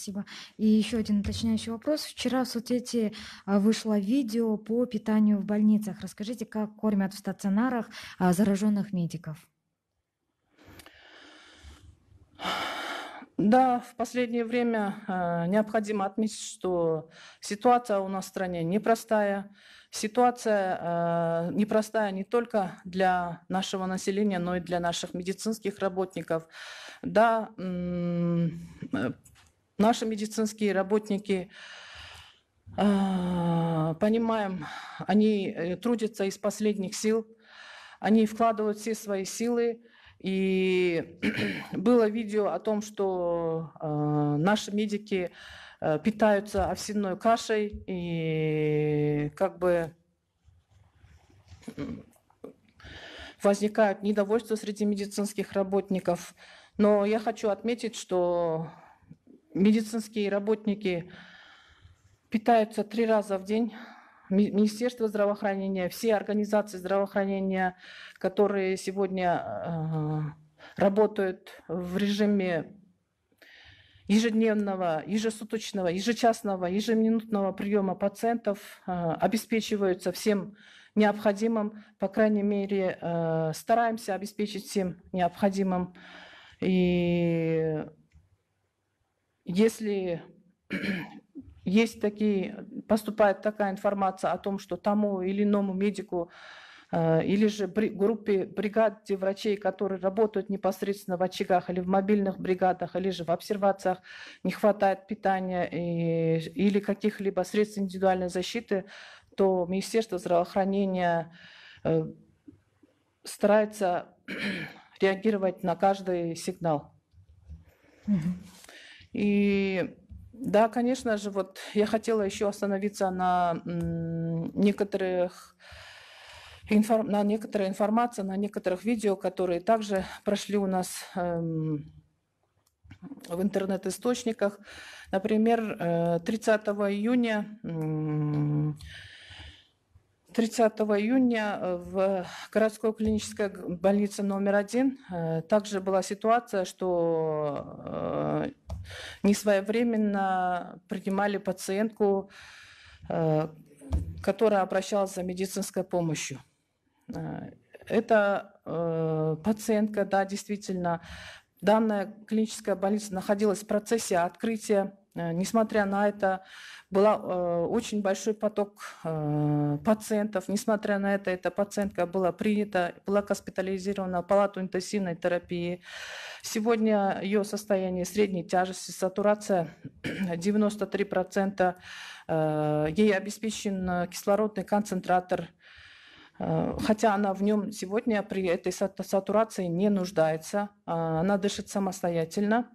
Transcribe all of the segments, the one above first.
спасибо. И еще один уточняющий вопрос. Вчера в соцсети а, вышло видео по питанию в больницах. Расскажите, как кормят в стационарах а, зараженных медиков? Да, в последнее время а, необходимо отметить, что ситуация у нас в стране непростая. Ситуация э, непростая не только для нашего населения, но и для наших медицинских работников. Да, Наши медицинские работники, э, понимаем, они э, трудятся из последних сил, они вкладывают все свои силы. И было видео о том, что э, наши медики питаются овсяной кашей и как бы возникают недовольство среди медицинских работников. Но я хочу отметить, что медицинские работники питаются три раза в день. Министерство здравоохранения, все организации здравоохранения, которые сегодня э, работают в режиме ежедневного, ежесуточного, ежечасного, ежеминутного приема пациентов э, обеспечиваются всем необходимым. По крайней мере, э, стараемся обеспечить всем необходимым. И если есть такие, поступает такая информация о том, что тому или иному медику э, или же группе бригаде врачей, которые работают непосредственно в очагах или в мобильных бригадах, или же в обсервациях, не хватает питания и, или каких-либо средств индивидуальной защиты, то Министерство здравоохранения э, старается реагировать на каждый сигнал. Mm-hmm. И да, конечно же, вот я хотела еще остановиться на некоторых на некоторой информации, на некоторых видео, которые также прошли у нас эм, в интернет-источниках. Например, 30 э, июня 30 июня э, в городской клинической больнице номер один э, также была ситуация, что э, несвоевременно принимали пациентку, которая обращалась за медицинской помощью. Это пациентка, да, действительно, данная клиническая больница находилась в процессе открытия Э, несмотря на это, был э, очень большой поток э, пациентов. Несмотря на это, эта пациентка была принята, была госпитализирована в палату интенсивной терапии. Сегодня ее состояние средней тяжести, сатурация 93%. Ей обеспечен кислородный концентратор, хотя она в нем сегодня при этой сатурации не нуждается. Она дышит самостоятельно.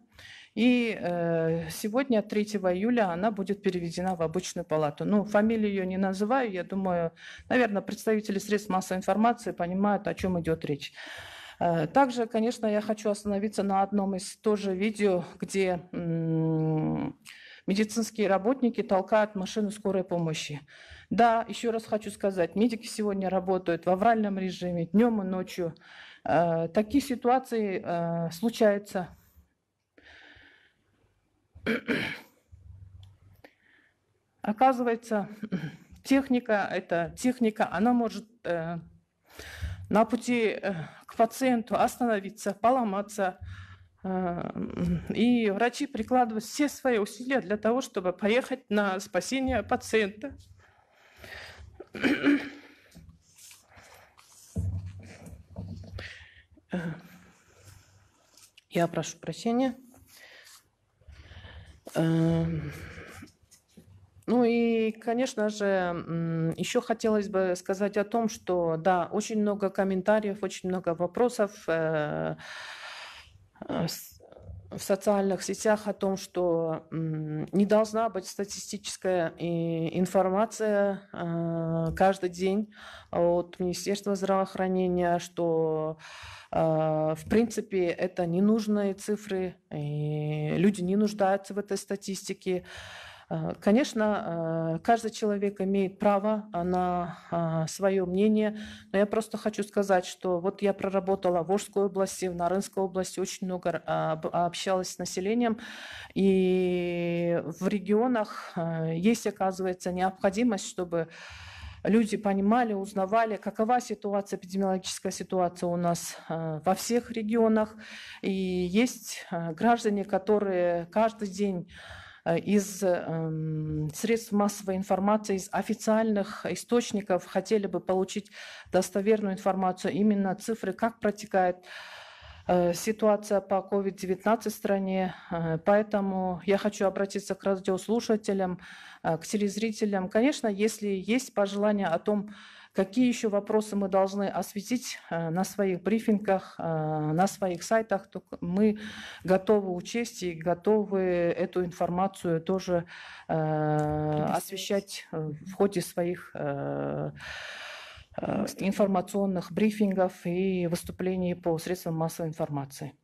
И э, сегодня, 3 июля, она будет переведена в обычную палату. Ну, фамилию ее не называю, я думаю, наверное, представители средств массовой информации понимают, о чем идет речь. Э, также, конечно, я хочу остановиться на одном из тоже видео, где медицинские работники толкают машину скорой помощи. Да, еще раз хочу сказать, медики сегодня работают в авральном режиме, днем и ночью. Э, такие ситуации э, случаются Оказывается, техника, эта техника, она может э, на пути э, к пациенту остановиться, поломаться. Э, и врачи прикладывают все свои усилия для того, чтобы поехать на спасение пациента. Э, я прошу прощения. Эм, ну и, конечно же, еще хотелось бы сказать о том, что да, очень много комментариев, очень много вопросов э, э, в социальных сетях о том, что не должна быть статистическая э, информация э, каждый день от Министерства здравоохранения, что э, в принципе это ненужные цифры, и люди не нуждаются в этой статистике. Э, конечно, э, каждый человек имеет право а, на а, свое мнение, но я просто хочу сказать, что вот я проработала в Орской области, в Нарынской области, очень много а, общалась с населением, и в регионах э, есть, оказывается, необходимость, чтобы люди понимали, узнавали, какова ситуация, эпидемиологическая ситуация у нас во всех регионах. И есть граждане, которые каждый день Э, из эм, средств массовой информации, из официальных источников хотели бы получить достоверную информацию, именно цифры, как протекает э, ситуация по COVID-19 в стране. Э, поэтому я хочу обратиться к радиослушателям, к телезрителям. Конечно, если есть пожелания о том, Какие еще вопросы мы должны осветить э, на своих брифингах, э, на своих сайтах, мы готовы учесть и готовы эту информацию тоже э, освещать в ходе своих информационных брифингов и выступлений по средствам массовой информации.